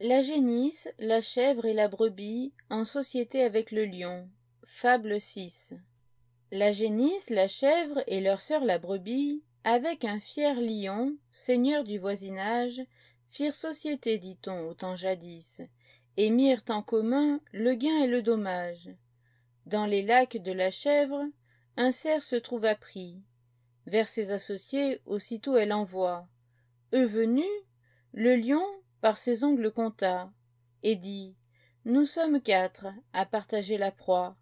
La génisse, la chèvre et la brebis en société avec le lion. Fable 6. La génisse, la chèvre et leur sœur la brebis, avec un fier lion, seigneur du voisinage, firent société, dit-on, au temps jadis, et mirent en commun le gain et le dommage. Dans les lacs de la chèvre, un cerf se trouve pris. Vers ses associés, aussitôt elle envoie. Eux venus, le lion, par ses ongles compta, et dit Nous sommes quatre à partager la proie.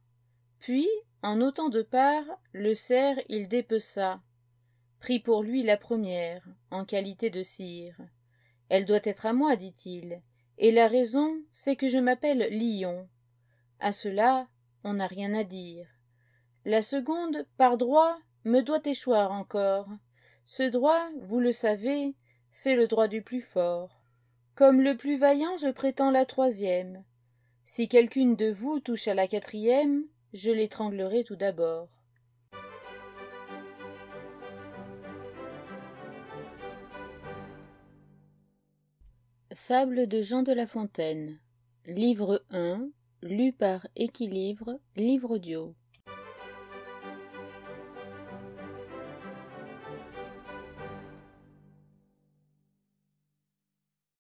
Puis, en ôtant de parts, le cerf il dépeça, prit pour lui la première, en qualité de cire. Elle doit être à moi, dit-il, et la raison, c'est que je m'appelle Lion. À cela, on n'a rien à dire. La seconde, par droit, me doit échoir encore. Ce droit, vous le savez, c'est le droit du plus fort. Comme le plus vaillant, je prétends la troisième. Si quelqu'une de vous touche à la quatrième, je l'étranglerai tout d'abord. Fable de Jean de La Fontaine Livre 1, lu par Équilibre, livre audio.